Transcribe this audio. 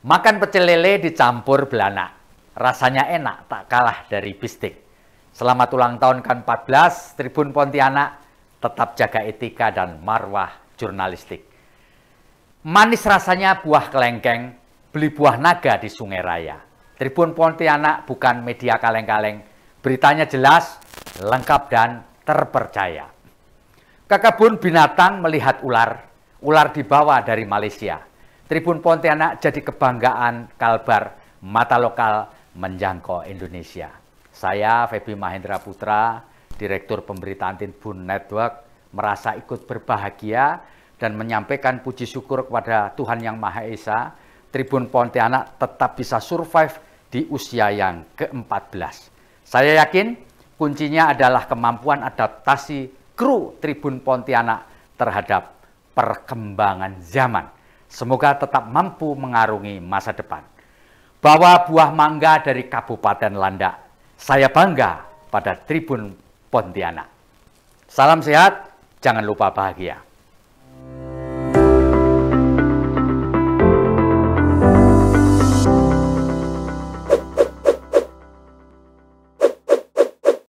Makan pecel lele dicampur belana, Rasanya enak, tak kalah dari bistik. Selamat ulang tahun ke-14, kan Tribun Pontianak tetap jaga etika dan marwah jurnalistik. Manis rasanya buah kelengkeng, beli buah naga di Sungai Raya. Tribun Pontianak bukan media kaleng-kaleng, beritanya jelas, lengkap dan terpercaya. Kakak pun binatang melihat ular, ular dibawa dari Malaysia Tribun Pontianak jadi kebanggaan Kalbar, mata lokal menjangkau Indonesia. Saya Febi Mahendra Putra, Direktur Pemberitaan Tribun Network, merasa ikut berbahagia dan menyampaikan puji syukur kepada Tuhan Yang Maha Esa, Tribun Pontianak tetap bisa survive di usia yang ke-14. Saya yakin kuncinya adalah kemampuan adaptasi kru Tribun Pontianak terhadap perkembangan zaman Semoga tetap mampu mengarungi masa depan. Bawa buah mangga dari Kabupaten Landak. Saya bangga pada Tribun Pontianak. Salam sehat, jangan lupa bahagia.